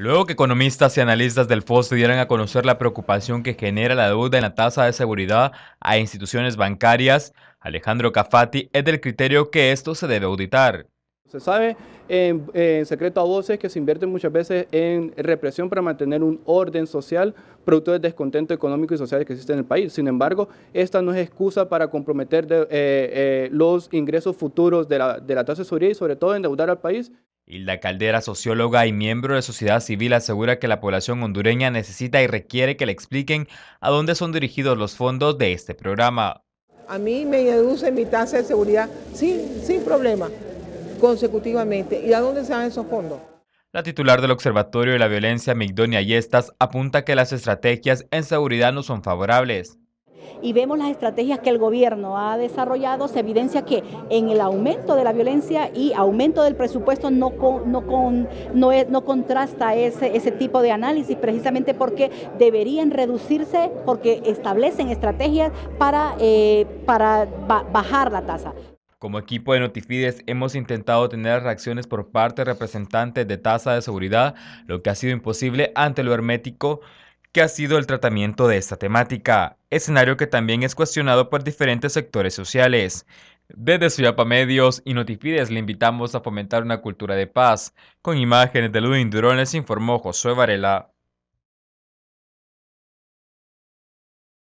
Luego que economistas y analistas del FOS dieron a conocer la preocupación que genera la deuda en la tasa de seguridad a instituciones bancarias, Alejandro Cafati es del criterio que esto se debe auditar. Se sabe en, secreto a voces que se invierte muchas veces en represión para mantener un orden social producto del descontento económico y social que existe en el país. Sin embargo, esta no es excusa para comprometer eh, eh, los ingresos futuros de la tasa de seguridad y sobre todo endeudar al país. Hilda Caldera, socióloga y miembro de sociedad civil, asegura que la población hondureña necesita y requiere que le expliquen a dónde son dirigidos los fondos de este programa. A mí me deduce mi tasa de seguridad sin, problema, consecutivamente. ¿Y a dónde se van esos fondos? La titular del Observatorio de la Violencia, Migdonia Yestas, apunta que las estrategias en seguridad no son favorables y vemos las estrategias que el gobierno ha desarrollado, se evidencia que en el aumento de la violencia y aumento del presupuesto no, no, no, no contrasta ese, tipo de análisis, precisamente porque deberían reducirse, porque establecen estrategias para, eh, para bajar la tasa. Como equipo de Notifides hemos intentado tener reacciones por parte de representantes de tasa de seguridad, lo que ha sido imposible ante lo hermético que ha sido el tratamiento de esta temática, escenario que también es cuestionado por diferentes sectores sociales. Desde Suyapa Medios y Notifides le invitamos a fomentar una cultura de paz. Con imágenes de Ludwig Durón les informó Josué Varela.